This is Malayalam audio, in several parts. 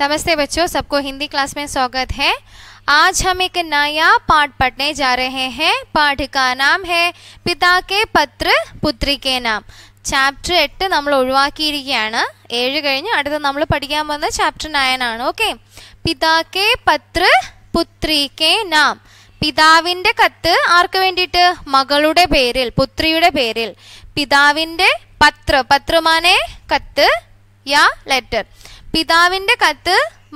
नमस्ते बच्चों सबको हिंदी क्लास में स्वागत है आज हम एक नया पाठ पढ़ने जा रहे हैं പാഠ का नाम है പിതാ കെ പത്ര പുത്രിക്കെ നാം ചാപ്റ്റർ എട്ട് നമ്മൾ ഒഴിവാക്കിയിരിക്കുകയാണ് ഏഴ് കഴിഞ്ഞ് അടുത്ത നമ്മൾ പഠിക്കാൻ പോകുന്നത് ചാപ്റ്റർ നയൻ ആണ് ഓക്കെ പിതാ കെ പത്ര പുത്രിക്കെ നാം പിതാവിൻ്റെ കത്ത് ആർക്ക് വേണ്ടിയിട്ട് മകളുടെ പേരിൽ പുത്രിയുടെ പേരിൽ പിതാവിൻ്റെ പത്ര പത്രമാനെ കത്ത് യാ ലെറ്റർ पिता कत्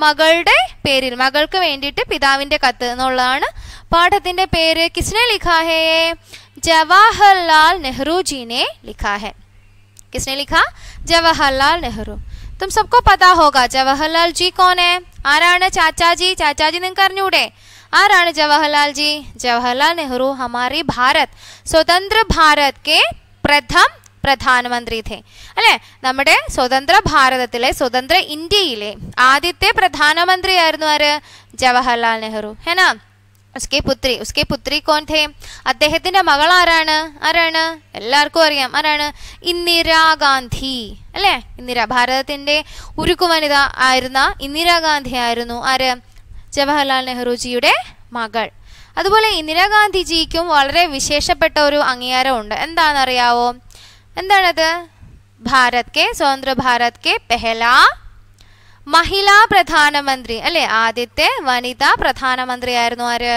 मगे पेर मगेट पिता कतान लिखा है जवाहरलाल नेहरू जी ने लिखा है किसने लिखा जवाहरलाल नेहरू तुम सबको पता होगा जवाहरलाल जी कौन है आरान चाचा जी चाचा जी अरूटे आरान जवाहरलाल जी जवाहरलाल नेहरू हमारे भारत स्वतंत्र भारत के प्रथम പ്രധാനമന്ത്രി ഥേ അല്ലേ നമ്മുടെ സ്വതന്ത്ര ഭാരതത്തിലെ സ്വതന്ത്ര ഇന്ത്യയിലെ ആദ്യത്തെ പ്രധാനമന്ത്രി ആയിരുന്നു ആര് ജവഹർലാൽ നെഹ്റു ഹേനാ ഉസ്കെ പുത്രി ഉസ്കെ പുത്രി കോൻ ഥേ അദ്ദേഹത്തിന്റെ മകൾ ആരാണ് ആരാണ് എല്ലാവർക്കും അറിയാം ആരാണ് ഇന്ദിരാഗാന്ധി അല്ലേ ഇന്ദിര ഭാരതത്തിന്റെ ഉരുക്കു വനിത ആയിരുന്ന ഇന്ദിരാഗാന്ധി ആയിരുന്നു ആര് ജവഹർലാൽ നെഹ്റുജിയുടെ മകൾ അതുപോലെ ഇന്ദിരാഗാന്ധിജിക്കും വളരെ വിശേഷപ്പെട്ട ഒരു അംഗീകാരമുണ്ട് എന്താണെന്നറിയാവോ എന്താണത് ഭാരത് കെ സ്വതന്ത്ര ഭാരത് കെ പെഹല മഹിളാ പ്രധാനമന്ത്രി അല്ലെ ആദ്യത്തെ വനിതാ ആയിരുന്നു ആര്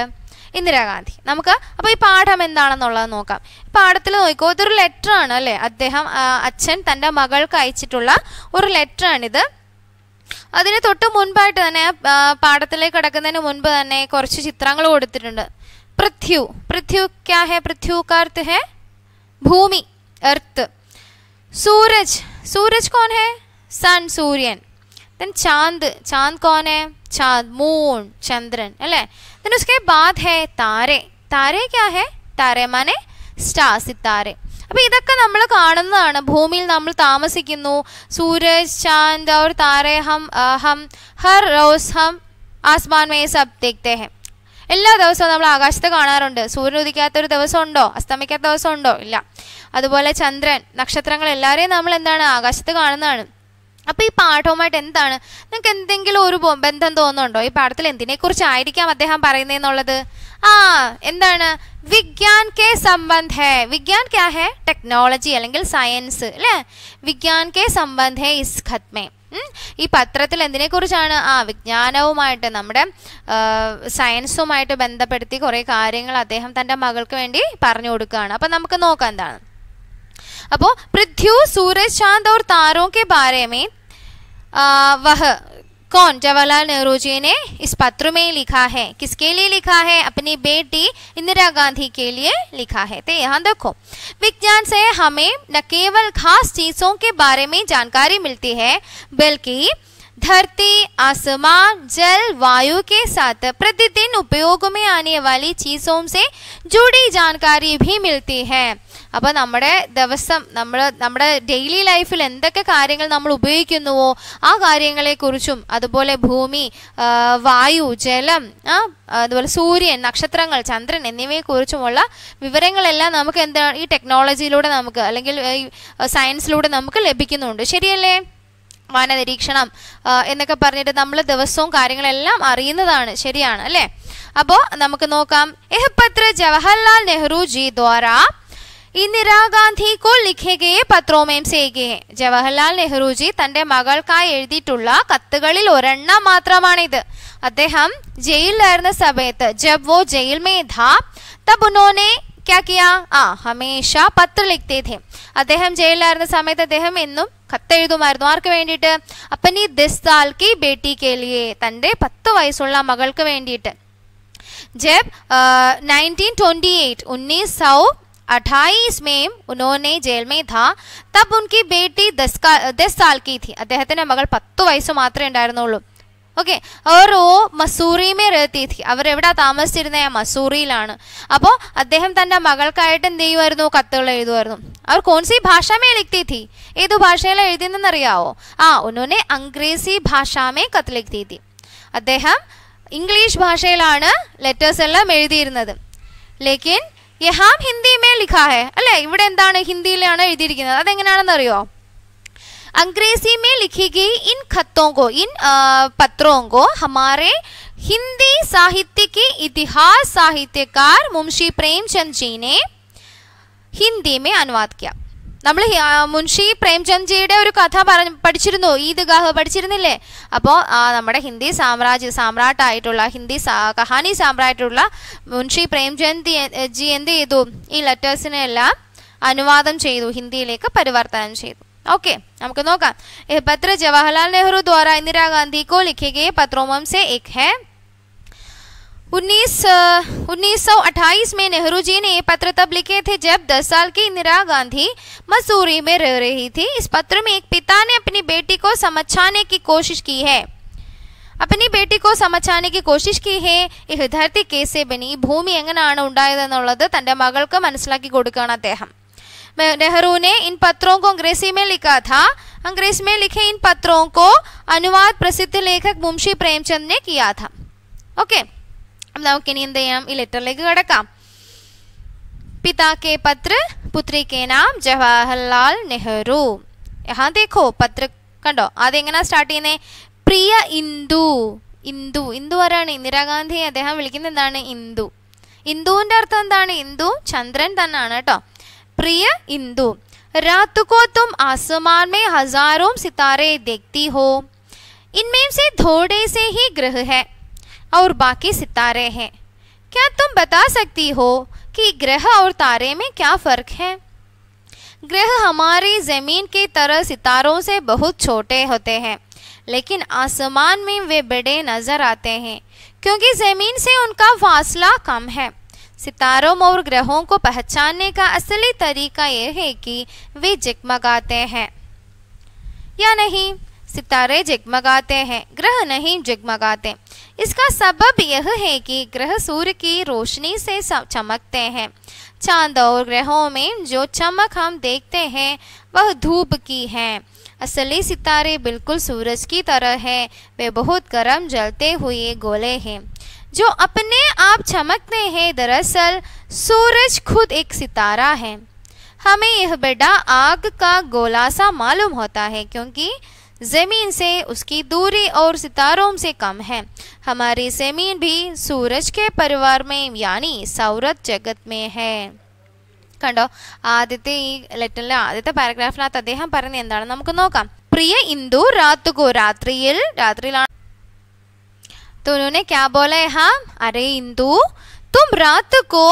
ഇന്ദിരാഗാന്ധി നമുക്ക് അപ്പൊ ഈ പാഠം എന്താണെന്നുള്ളത് നോക്കാം പാഠത്തിൽ നോക്കിക്കോ ഇതൊരു ലെറ്റർ ആണ് അല്ലെ അദ്ദേഹം അച്ഛൻ തന്റെ മകൾക്ക് അയച്ചിട്ടുള്ള ഒരു ലെറ്റർ ആണിത് അതിന് തൊട്ട് മുൻപായിട്ട് തന്നെ പാഠത്തിലേക്ക് കിടക്കുന്നതിന് മുൻപ് തന്നെ കുറച്ച് ചിത്രങ്ങൾ കൊടുത്തിട്ടുണ്ട് പൃഥ്വി പൃഥ്വി ക്യാ ഹെ പൃഥ്വി കാർത്ത് ഹെ ഭൂമി अर्थ सूरज सूरज कौन है सन सूर्यन देन चांद चांद कौन है चांद मून चंद्रन अल देन उसके बाद है तारे താരെ ക്യാ ഹെ താരമാനെ സ്റ്റാർ സിത്താരെ അപ്പോൾ ഇതൊക്കെ നമ്മൾ കാണുന്നതാണ് ഭൂമിയിൽ നമ്മൾ താമസിക്കുന്നു സൂരജ് ചാന്ദ് ഔർ താരെ ഹം ഹം ഹർ റോസ് ഹം ആസ്മാൻ മേ സബ് ദേഖ്തേ ഹെ എല്ലാ ദിവസവും നമ്മൾ ആകാശത്ത് കാണാറുണ്ട് സൂര്യൻ ഉദിക്കാത്ത ഒരു ദിവസം ഉണ്ടോ അസ്തമിക്കാത്ത ദിവസം ഉണ്ടോ ഇല്ല അതുപോലെ ചന്ദ്രൻ നക്ഷത്രങ്ങൾ എല്ലാവരെയും നമ്മൾ എന്താണ് ആകാശത്ത് കാണുന്നതാണ് അപ്പോൾ ഈ പാഠവുമായിട്ട് എന്താണ് നിങ്ങൾക്ക് എന്തെങ്കിലും ഒരു ബന്ധം തോന്നുന്നുണ്ടോ ഈ പാഠത്തിൽ എന്തിനെക്കുറിച്ചായിരിക്കാം അദ്ദേഹം പറയുന്നതെന്നുള്ളത് ആ എന്താണ് വിജ്ഞാൻ കെ സംബന്ധ ഹേ വിജ്ഞാൻ ക്യാ ഹേ ടെക്നോളജി അല്ലെങ്കിൽ സയൻസ് അല്ലേ വിജ്ഞാൻ കെ സംബന്ധ ഹേ ഇസ് ഖത്മേ ഈ പത്രത്തിൽ എന്തിനെക്കുറിച്ചാണ് ആ വിജ്ഞാനവുമായിട്ട് നമ്മുടെ സയൻസുമായിട്ട് ബന്ധപ്പെടുത്തി കുറേ കാര്യങ്ങൾ അദ്ദേഹം തന്റെ മകൾക്ക് വേണ്ടി പറഞ്ഞു കൊടുക്കുകയാണ് അപ്പൊ നമുക്ക് നോക്കാം എന്താണ് അപ്പോൾ പൃഥ്വി സൂര്യ ചാന്ദ് ഓർ താരോ കെ ബാരേ വഹ कौन जवाहरलाल नेहरू जी ने इस पत्र में लिखा है किसके लिए लिखा है अपनी बेटी इंदिरा गांधी के लिए लिखा है तो यहाँ देखो विज्ञान से हमें न केवल खास चीजों के बारे में जानकारी मिलती है बल्कि धरती आसमान जल वायु के साथ प्रतिदिन उपयोग में आने वाली चीज़ों से जुड़ी जानकारी भी मिलती है അപ്പോൾ നമ്മുടെ ദിവസം നമ്മൾ നമ്മുടെ ഡെയിലി ലൈഫിൽ എന്തൊക്കെ കാര്യങ്ങൾ നമ്മൾ ഉപയോഗിക്കുന്നുവോ ആ കാര്യങ്ങളെക്കുറിച്ചും അതുപോലെ ഭൂമി വായു ജലം അതുപോലെ സൂര്യൻ നക്ഷത്രങ്ങൾ ചന്ദ്രൻ എന്നിവയെക്കുറിച്ചുമുള്ള വിവരങ്ങളെല്ലാം നമുക്ക് എന്താ ഈ ടെക്നോളജിയിലൂടെ നമുക്ക് അല്ലെങ്കിൽ സയൻസിലൂടെ നമുക്ക് ലഭിക്കുന്നുണ്ട് ശരിയല്ലേ വനനിരീക്ഷണം എന്നൊക്കെ പറഞ്ഞിട്ട് നമ്മൾ ദിവസവും കാര്യങ്ങളെല്ലാം അറിയുന്നതാണ് ശരിയാണ് അല്ലെ അപ്പോ നമുക്ക് നോക്കാം എഹപത്ര ജവഹർലാൽ നെഹ്റു ജി ദ്വാര ഇന്ദിരാഗാന്ധി കോ ലിഖേഗയെ പത്രോമേം സേകയെ ജവഹർലാൽ നെഹ്റുജി തന്റെ മകൾക്കായി എഴുതിയിട്ടുള്ള കത്തുകളിൽ ഒരെണ്ണം മാത്രമാണിത് അദ്ദേഹം ജയിലിലായിരുന്ന സമയത്ത് ജബ് വോ ജയിൽ മേ തബുനോനെ തബ് ക്യാ ആ ഹമേഷ പത്ര ലിഖ്തേ അദ്ദേഹം ജയിലിലായിരുന്ന സമയത്ത് അദ്ദേഹം എന്നും കത്തെഴുതുമായിരുന്നു ആർക്ക് വേണ്ടിയിട്ട് അപ്പൻ ഈ ദാൽ കി ബേട്ടി കേലിയെ തൻ്റെ പത്ത് വയസ്സുള്ള മകൾക്ക് വേണ്ടിയിട്ട് ജബ് നയൻറ്റീൻ ट्वेंटी എയ്റ്റ് ഉന്നീസ് സൗ അഠായിസ് മേം ഉനോനെ ജേൽമേ ധാ തബ് ഉൻകി ബേട്ടി ദസ് ദസ് സാൽക്കി കി അദ്ദേഹത്തിന്റെ മകൾ പത്ത് വയസ്സ് മാത്രമേ ഉണ്ടായിരുന്നുള്ളൂ ഓക്കെ അവർ ഓ മസൂറിയുമേ രഹത്തി അവർ എവിടാ താമസിച്ചിരുന്നത് മസൂറിയിലാണ് അപ്പോൾ അദ്ദേഹം തന്റെ മകൾക്കായിട്ട് എന്ത് ചെയ്യുമായിരുന്നു കത്തുകൾ എഴുതുമായിരുന്നു അവർ കോൺസി ഭാഷാമേ ലിഖ്തി ഏതു ഭാഷയിലാണ് എഴുതിയെന്നറിയാവോ ആ ഉന്നോനെ അംഗ്രേസി ഭാഷാമേ കത്ത് ലിഖ്തി അദ്ദേഹം ഇംഗ്ലീഷ് ഭാഷയിലാണ് ലെറ്റേഴ്സ് എല്ലാം എഴുതിയിരുന്നത് ലേക്കിൻ യഹാം ഹിന്ദി മേ ലിഖാ അല്ലേ ഇവിടെ എന്താണ് ഹിന്ദിയിലാണ് എഴുതിയിരിക്കുന്നത് അറിയോ अंग्रेजी में लिखी गई इन खतों को इन पत्रों को हमारे हिंदी साहित्य के इतिहास साहित्यकार मुंशी प्रेमचंद जी ने ഹിന്ദി മേ അനുവാദ് ക്യാ നമ്മൾ മുൻഷി പ്രേംചന്ദ് ജിയുടെ ഒരു കഥ പറ പഠിച്ചിരുന്നു ഈദ് ഗാഹ് പഠിച്ചിരുന്നില്ലേ അപ്പോൾ നമ്മുടെ ഹിന്ദി സാമ്രാജ്യ സാമ്രാട്ടായിട്ടുള്ള ഹിന്ദി കഹാനി സാമ്രാട്ടായിട്ടുള്ള മുൻഷി പ്രേംചന്ദ് ജി എന്ത് ചെയ്തു ഈ ലെറ്റേഴ്സിനെല്ലാം അനുവാദം ചെയ്തു ഹിന്ദിയിലേക്ക് പരിവർത്തനം ചെയ്തു ओके നമുക്ക് നോക്കാം पत्र जवाहरलाल नेहरू द्वारा इंदिरा गांधी को लिखे गए पत्रों में से एक है उन्नीस में नेहरू जी ने ये पत्र तब लिखे थे जब 10 साल की इंदिरा गांधी मसूरी में रह रही थी इस पत्र में एक पिता ने अपनी बेटी को समझाने की कोशिश की है अपनी बेटी को समझाने की कोशिश की है यह धरती कैसे बनी भूमि एंगना ഉണ്ടായതെന്നുള്ളത് തൻ്റെ मनसा മനസ്സിലാക്കി കൊടുക്കുകയാണ് അദ്ദേഹം नेहरू ने इन पत्रों को अंग्रेजी में लिखा था अंग्रेजी में लिखे इन पत्रों को अनुवाद प्रसिद्ध लेखक मुंशी പ്രേംചന്ദ് ने किया था ഓക്കെ നമുക്കിനി എന്ത് ചെയ്യാം ഈ ലെറ്ററിലേക്ക് കിടക്കാം पिता के पत्र पुत्री के नाम जवाहरलाल नेहरू यहाँ देखो पत्र കണ്ടോ അതെങ്ങനെയാ സ്റ്റാർട്ട് ചെയ്യുന്നത് പ്രിയ ഇന്ദു ഇന്ദു ഇന്ദു ആരാണ് ഇന്ദിരാഗാന്ധി അദ്ദേഹം വിളിക്കുന്ന എന്താണ് ഇന്ദു ഇന്ദുവിൻ്റെ അർത്ഥം എന്താണ് ഇന്ദു ചന്ദ്രൻ തന്നെയാണ് കേട്ടോ प्रिय इंदु रात को तुम आसमान में हजारों सितारे देखती हो इनमें से थोड़े से ही ग्रह है और बाकी सितारे हैं क्या तुम बता सकती हो कि ग्रह और तारे में क्या फर्क है ग्रह हमारी जमीन की तरह सितारों से बहुत छोटे होते हैं लेकिन आसमान में वे बड़े नजर आते हैं क्योंकि जमीन से उनका फासला कम है सितारों और ग्रहों को पहचानने का असली तरीका यह है कि वे जगमगाते हैं या नहीं सितारे जगमगाते हैं ग्रह नहीं जगमगाते इसका सबब यह है कि ग्रह सूर्य की रोशनी से चमकते हैं चांद और ग्रहों में जो चमक हम देखते हैं वह धूप की है असली सितारे बिल्कुल सूरज की तरह हैं वे बहुत गर्म जलते हुए गोले हैं जो अपने आप चमकते हैं दरअसल सूरज खुद एक सितारा है हमें यह बेटा आग का गोलासा मालूम होता है क्योंकि ज़मीन से उसकी दूरी और सितारों से कम है हमारी ज़मीन भी सूरज के परिवार में यानी सौरत जगत में है കണ്ടോ ആദ്യത്തെ ഈ ലെറ്ററിലെ ആദ്യത്തെ പാരഗ്രാഫിനകത്ത് അദ്ദേഹം പറഞ്ഞ എന്താണ് നമുക്ക് നോക്കാം പ്രിയ ഇന്ദു രാത്രിയിൽ രാത്രിയിലാണ് तो उन्होंने क्या बोला है हम अरे इंदू तुम रात को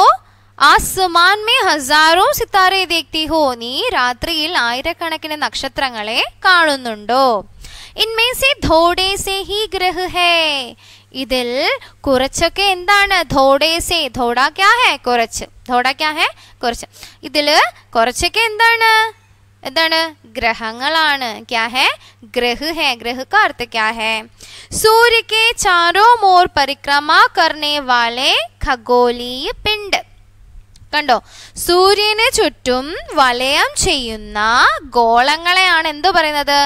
ആസ്മാൻ മേ ഹസാറോ സിത്താരെ ദേഖ്തി ഹോ നീ രാത്രിയിൽ ആയിരക്കണക്കിന് നക്ഷത്രങ്ങളെ കാണുന്നുണ്ടോ ഇൻമേ സെ ധോഡേ സെ ഹി ഗ്രഹ ഹേ ഇതിൽ കുറച്ചൊക്കെ എന്താണ് ധോഡേ സെ ധോഡ ക്യാ ഹേ കുറച്ച് ധോഡ ക്യാ ഹേ കുറച്ച് ഇതിൽ കുറച്ചൊക്കെ എന്താണ് ग्रह क्या है ग्रह है ग्रह का अर्थ क्या है सूर्य के चारों मोर परिक्रमा करने वाले खगोलीय पिंड കണ്ടോ സൂര്യന് ചുറ്റും വലയം ചെയ്യുന്ന ഗോളങ്ങളെയാണ് എന്ത് പറയുന്നത്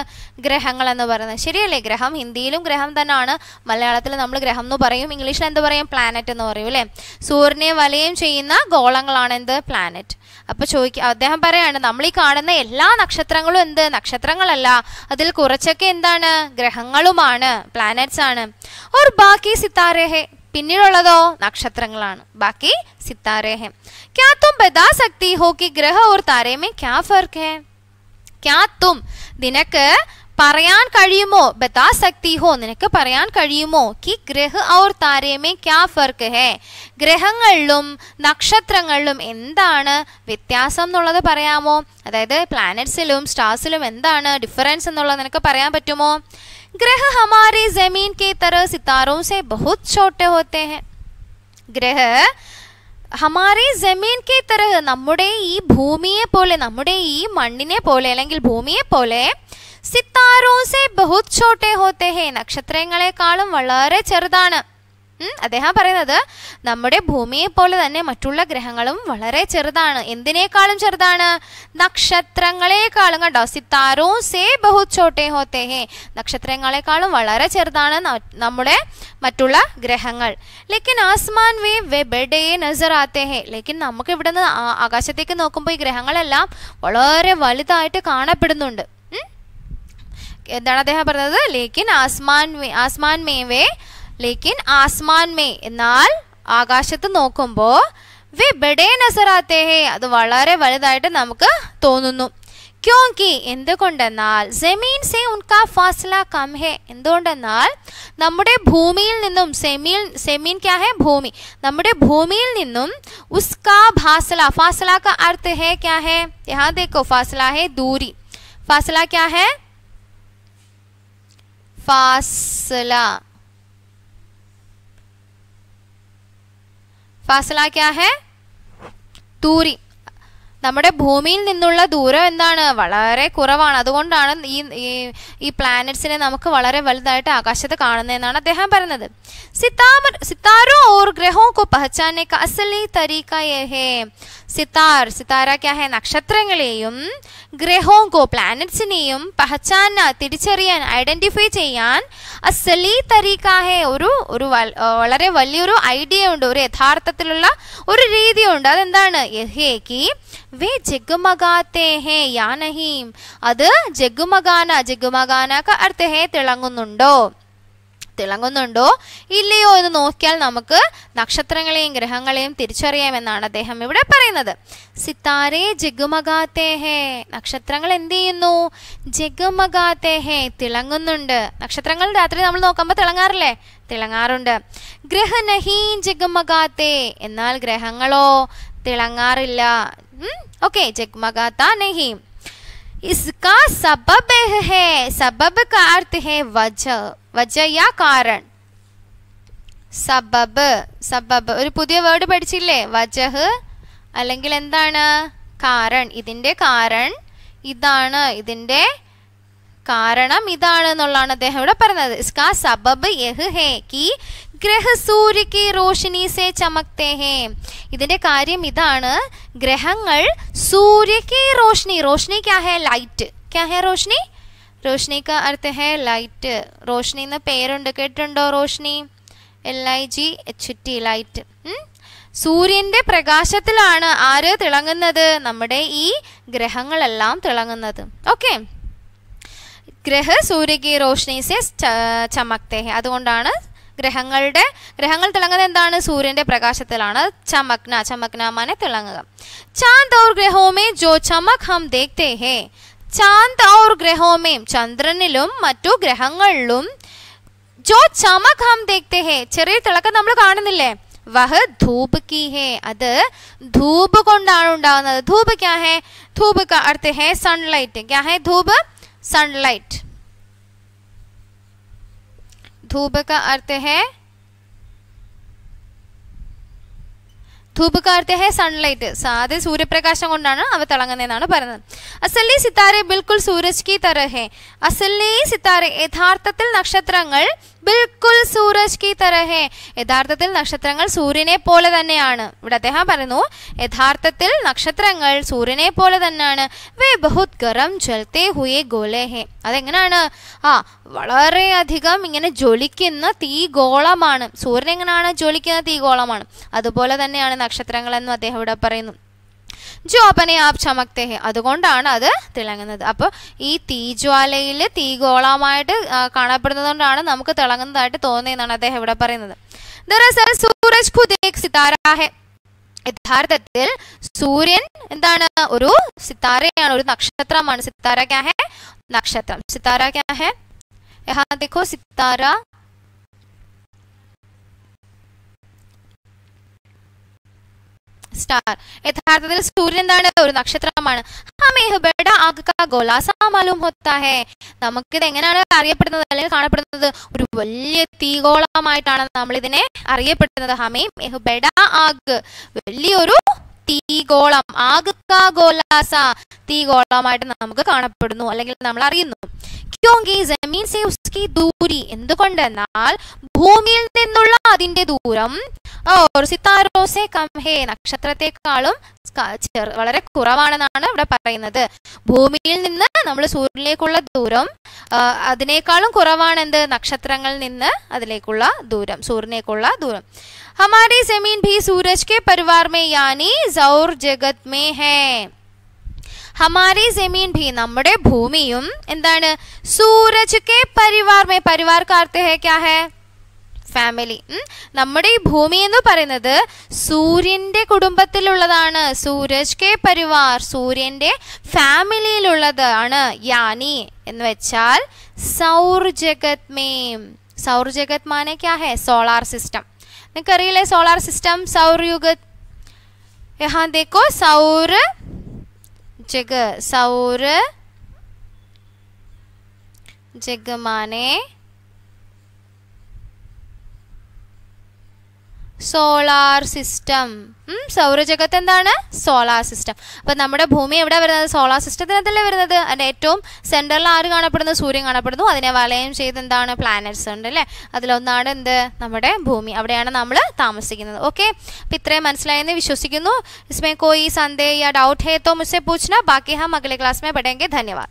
ഗ്രഹങ്ങൾ എന്ന് പറയുന്നത് ശരിയല്ലേ ഗ്രഹം ഹിന്ദിയിലും ഗ്രഹം തന്നെയാണ് മലയാളത്തിൽ നമ്മൾ ഗ്രഹം എന്ന് പറയും ഇംഗ്ലീഷിൽ എന്ത് പറയും പ്ലാനറ്റ് എന്ന് പറയും അല്ലേ സൂര്യനെ വലയം ചെയ്യുന്ന ഗോളങ്ങളാണ് എന്ത് പ്ലാനറ്റ് അപ്പോൾ ചോദിക്കുക അദ്ദേഹം പറയാണ് നമ്മൾ ഈ കാണുന്ന എല്ലാ നക്ഷത്രങ്ങളും എന്ത് നക്ഷത്രങ്ങളല്ല അതിൽ കുറച്ചൊക്കെ എന്താണ് ഗ്രഹങ്ങളുമാണ് പ്ലാനറ്റ്സ് ആണ് ഓർ ബാക്കി സിത്താരഹെ नक्षत्र बाकी सितारे हैं क्या तुम बता सकती हो कि ग्रह और तारे में क्या फर्क है क्या तुम दिनक പറയാൻ കഴിയുമോ ബതാ സക്തി ഹോ നിനക്ക് പറയാൻ കഴിയുമോ കി ഗ്രഹ ഔർ താരേമേ ക്യാ ഫർക്ക് ഹേ ഗ്രഹങ്ങളിലും നക്ഷത്രങ്ങളിലും എന്താണ് വ്യത്യാസം എന്നുള്ളത് പറയാമോ അതായത് പ്ലാനറ്റ്സിലും സ്റ്റാർസിലും എന്താണ് ഡിഫറൻസ് എന്നുള്ളത് നിനക്ക് പറയാൻ പറ്റുമോ ഗ്രഹ ഹമാരി ജമീൻ കെ തര സിതാരോ സെ ബഹുത് ഛോട്ടെ ഹോത്തെ ഹെ ഗ്രഹ ഹമാരെ ജമീൻ കെ തര നമ്മുടെ ഈ ഭൂമിയെ പോലെ നമ്മുടെ ഈ മണ്ണിനെ പോലെ അല്ലെങ്കിൽ ഭൂമിയെ പോലെ സിത്ത സേ ബഹുത് ഛോട്ടേ ഹോത്തേ ഹേ നക്ഷത്രങ്ങളെക്കാളും വളരെ ചെറുതാണ് അദ്ദേഹം പറയുന്നത് നമ്മുടെ ഭൂമിയെ പോലെ തന്നെ മറ്റുള്ള ഗ്രഹങ്ങളും വളരെ ചെറുതാണ് എന്തിനേക്കാളും ചെറുതാണ് നക്ഷത്രങ്ങളെക്കാളും കണ്ടോ സിത്താരോ സേ ബഹുത് ഛോട്ടേ ഹോത്തേ ഹേ നക്ഷത്രങ്ങളെക്കാളും വളരെ ചെറുതാണ് നമ്മുടെ മറ്റുള്ള ഗ്രഹങ്ങൾ ലേക്കിൻ ആസ്മാൻ വേ വെ നസർ ആത്തേ ഹേ ലേക്കിൻ നമുക്ക് ഇവിടെ ആകാശത്തേക്ക് നോക്കുമ്പോൾ ഈ ഗ്രഹങ്ങളെല്ലാം വളരെ വലുതായിട്ട് കാണപ്പെടുന്നുണ്ട് దానా దేహ పరద ద లేకిన్ ఆస్మాన్ ఆస్మాన్ మేవే లేకిన్ ఆస్మాన్ మే ఇనాల్ ఆగాషత నోకుంబో వి బడే నసరాతేహ అద వళారే వలదాయట నమకు తోనును క్యోంకి ఎందకొండనాల్ జమీన్ సే unka ఫాస్లా కమ్ హై ఇందొండనాల్ నమడ భూమియిల్ నిన్నం సెమీన్ సెమీన్ క్యా హై భూమి నమడ భూమియిల్ నిన్నం ఉస్కా భాసలా ఫాస్లా కా అర్థ హై క్యా హై యహ దేఖో ఫాస్లా హై దూరీ ఫాస్లా క్యా హై فاصلہ ഫാസല کیا ہے ദൂരി നമ്മുടെ ഭൂമിയിൽ നിന്നുള്ള ദൂരം എന്താണ് വളരെ കുറവാണ് അതുകൊണ്ടാണ് ഈ ഈ പ്ലാനറ്റ്സിനെ നമുക്ക് വളരെ വലുതായിട്ട് ആകാശത്ത് കാണുന്നതെന്നാണ് അദ്ദേഹം പറയുന്നത് സിത്താമർ സിത്താരോ ഓർ ഗ്രഹോ കോ പഹചാനെ അസലി തരീക്കേ സിതാർ സിതാര ക്യാ ഹെ നക്ഷത്രങ്ങളെയും ഗ്രഹവും കോ പ്ലാനറ്റ്സിനെയും പഹച്ചാന തിരിച്ചറിയാൻ ഐഡന്റിഫൈ ചെയ്യാൻ അസലി തരീക്ക ഒരു ഒരു വളരെ വലിയൊരു ഐഡിയ ഉണ്ട് ഒരു യഥാർത്ഥത്തിലുള്ള ഒരു രീതിയുണ്ട് അതെന്താണ് വേ ജഗുമകാത്തേ ഹേ യാ നഹീം അത് ജഗുമഗാന ജഗുമഗാന അർത്ഥ ഹേ തിളങ്ങുന്നുണ്ടോ തിളങ്ങുന്നുണ്ടോ ഇല്ലയോ എന്ന് നോക്കിയാൽ നമുക്ക് നക്ഷത്രങ്ങളെയും ഗ്രഹങ്ങളെയും തിരിച്ചറിയാമെന്നാണ് അദ്ദേഹം ഇവിടെ പറയുന്നത് സിത്താരെ ജഗുമകാത്തേഹേ നക്ഷത്രങ്ങൾ എന്ത് ചെയ്യുന്നു ജഗുമകാത്തേഹേ തിളങ്ങുന്നുണ്ട് നക്ഷത്രങ്ങൾ രാത്രി നമ്മൾ നോക്കുമ്പോൾ തിളങ്ങാറില്ലേ തിളങ്ങാറുണ്ട് ഗ്രഹനഹീ ജഗുമകാത്തേ എന്നാൽ ഗ്രഹങ്ങളോ തിളങ്ങാറില്ല ഓക്കെ ജഗ്മകാത്ത നഹീം इसका सबब है सबब का अर्थ है वजह वजह या कारण സബബ് സബബ് ഒരു പുതിയ വേർഡ് പഠിച്ചില്ലേ വജഹ് അല്ലെങ്കിൽ എന്താണ് കാരൺ ഇതിന്റെ കാരൺ ഇതാണ് ഇതിന്റെ കാരണം ഇതാണ് എന്നുള്ളതാണ് അദ്ദേഹം ഇവിടെ പറഞ്ഞത് സബബ് റോഷിനി സേ ചമക്തേ ഹേ ഇതിന്റെ കാര്യം ഇതാണ് ഗ്രഹങ്ങൾ സൂര്യക്ക് റോഷ്നി റോഷ്നി ക്യാ ഹേ ലൈറ്റ് ക്യാ ഹേ റോഷ്നി റോഷ്നി കാ ഹേ ലൈറ്റ് റോഷ്നി എന്ന പേരുണ്ട് കേട്ടിട്ടുണ്ടോ റോഷ്നി L I G H T light സൂര്യന്റെ പ്രകാശത്തിലാണ് ആര് തിളങ്ങുന്നത് നമ്മുടെ ഈ ഗ്രഹങ്ങളെല്ലാം തിളങ്ങുന്നത് ഓക്കെ ഗ്രഹ സൂര്യകി റോഷ്നി സെ ചമക്തേ അതുകൊണ്ടാണ് ഗ്രഹങ്ങളുടെ ഗ്രഹങ്ങൾ തിളങ്ങുന്നത് എന്താണ് സൂര്യന്റെ പ്രകാശത്തിലാണ് ചമക്ന ചമക്ന മനെ തിളങ്ങുക ചാന്ദ് ഔർ ഗ്രഹോമേ ജോ ചമക് ഹം ദേഖ്തേ ഹേ ചാന്ദ് ഔർ ഗ്രഹോമേം ചന്ദ്രനിലും മറ്റു ഗ്രഹങ്ങളിലും ജോ ചമക് ഹം ദേഖ്തേ ഹേ ചെറിയ തിളക്കം നമ്മൾ കാണുന്നില്ലേ വഹ് ധൂപ് കി ഹേ അത് ധൂപ് കൊണ്ടാണ് ഉണ്ടാകുന്നത് ധൂപ് ക്യാ ഹേ ധൂപ് കാ അർത്ഥ ഹേ സൺലൈറ്റ് ക്യാ ഹേ ധൂപ് सनलाइट धूप का अर्थ है ധൂപകാർത്തെ ഹെ സൺലൈറ്റ് അത് സൂര്യപ്രകാശം കൊണ്ടാണ് അവ തിളങ്ങുന്നതെന്നാണ് പറയുന്നത് അസല്ലി സിത്താരെ ബിൽക്കുൽ സൂരജ് കി തര ഹെ അസല്ലി സിത്താരെ യഥാർത്ഥത്തിൽ നക്ഷത്രങ്ങൾ ബിൽക്കുൽ സൂരജ് കി തരഹേ യഥാർത്ഥത്തിൽ നക്ഷത്രങ്ങൾ സൂര്യനെ പോലെ തന്നെയാണ് ഇവിടെ അദ്ദേഹം പറയുന്നു യഥാർത്ഥത്തിൽ നക്ഷത്രങ്ങൾ സൂര്യനെ പോലെ തന്നെയാണ് വേ ബഹുത് ഗറം ചലത്തെ ഹുയെ ഗോലേഹെ അതെങ്ങനെയാണ് ആ വളരെയധികം ഇങ്ങനെ ജ്വലിക്കുന്ന ഗോളമാണ് സൂര്യൻ എങ്ങനെയാണ് ജ്വലിക്കുന്ന ഗോളമാണ് അതുപോലെ തന്നെയാണ് എന്നും അദ്ദേഹം ഇവിടെ പറയുന്നു ജോപനെ ആപ് ചമക്തേ അതുകൊണ്ടാണ് അത് തിളങ്ങുന്നത് അപ്പൊ ഈ തീജ്വാലയിൽ തീഗോളമായിട്ട് കാണപ്പെടുന്നതുകൊണ്ടാണ് നമുക്ക് തിളങ്ങുന്നതായിട്ട് തോന്നിയെന്നാണ് അദ്ദേഹം ഇവിടെ പറയുന്നത് സൂരജ് സിതാരാഹെ യഥാർത്ഥത്തിൽ സൂര്യൻ എന്താണ് ഒരു സിത്താരയാണ് ഒരു നക്ഷത്രമാണ് സിത്താര ക്യാ നക്ഷത്രം സിത്താര ക്യാ ഹെ സിത്താര സ്റ്റാർ യഥാർത്ഥത്തിൽ സൂര്യൻ എന്താണ് ഒരു നക്ഷത്രമാണ് ഹമേഹബേഡ ആഗക്ക നമുക്കിത് എങ്ങനെയാണ് അറിയപ്പെടുന്നത് അല്ലെങ്കിൽ കാണപ്പെടുന്നത് ഒരു വലിയ തീഗോളമായിട്ടാണ് നമ്മൾ ഇതിനെ അറിയപ്പെടുന്നത് ഹമേ മെഹുബേഡ ആഗ് വലിയൊരു തീഗോളം ആഗക്ക ഗോലാസ തീഗോളമായിട്ട് നമുക്ക് കാണപ്പെടുന്നു അല്ലെങ്കിൽ നമ്മൾ അറിയുന്നു ദൂരി എന്തുകൊണ്ടെന്നാൽ ഭൂമിയിൽ നിന്നുള്ള അതിന്റെ ദൂരം ഓർ സിത്താരോസെ കംഹേ നക്ഷത്രത്തെക്കാളും വളരെ കുറവാണെന്നാണ് ഇവിടെ പറയുന്നത് ഭൂമിയിൽ നിന്ന് നമ്മൾ സൂര്യനിലേക്കുള്ള ദൂരം അതിനേക്കാളും കുറവാണ് എന്ത് നക്ഷത്രങ്ങളിൽ നിന്ന് അതിലേക്കുള്ള ദൂരം സൂര്യനേക്കുള്ള ദൂരം ഹമാരി സെമീൻ ഭി സൂരജ് കെ പരിവാർ മേ യാനി സൗർ ജഗത് മേ ഹേ ഹമാരി സെമീൻ ഭി നമ്മുടെ ഭൂമിയും എന്താണ് സൂരജ് കെ പരിവാർ മേ പരിവാർ കാർത്തെ ഹേ ക്യാ ഹേ ഫാമിലി നമ്മുടെ ഈ ഭൂമി എന്ന് പറയുന്നത് സൂര്യന്റെ കുടുംബത്തിലുള്ളതാണ് സൂരജ് കെ പരിവാർ സൂര്യന്റെ ഫാമിലിയിലുള്ളതാണ് യാനി എന്ന് വെച്ചാൽ സൗർജഗത് മേം സൗർജഗത് മാനെ ക്യാ ഹെ സോളാർ സിസ്റ്റം അറിയില്ലേ സോളാർ സിസ്റ്റം സൗർയുഗത് യഹാ ദേക്കോ സൗര ജഗ സൗര ജഗമാനേ സോളാർ സിസ്റ്റം സൗരജഗത്ത് എന്താണ് സോളാർ സിസ്റ്റം അപ്പൊ നമ്മുടെ ഭൂമി എവിടെ വരുന്നത് സോളാർ സിസ്റ്റത്തിനകത്തല്ലേ വരുന്നത് അതിന്റെ ഏറ്റവും സെന്ററിൽ ആര് കാണപ്പെടുന്നു സൂര്യൻ കാണപ്പെടുന്നു അതിനെ വലയം ചെയ്ത് എന്താണ് പ്ലാനറ്റ്സ് ഉണ്ട് അല്ലേ അതിലൊന്നാണ് എന്ത് നമ്മുടെ ഭൂമി അവിടെയാണ് നമ്മൾ താമസിക്കുന്നത് ഓക്കെ അപ്പൊ ഇത്രയും മനസ്സിലായെന്ന് വിശ്വസിക്കുന്നു ഇസ്മേ കോയി സന്ദേഹ ഡൗട്ട് ഹേ തോ മുസ്സെ പൂച്ചന ബാക്കി ഹം അഗലെ ക്ലാസ് മേ പഠേങ്കെ ധന്യവാദ്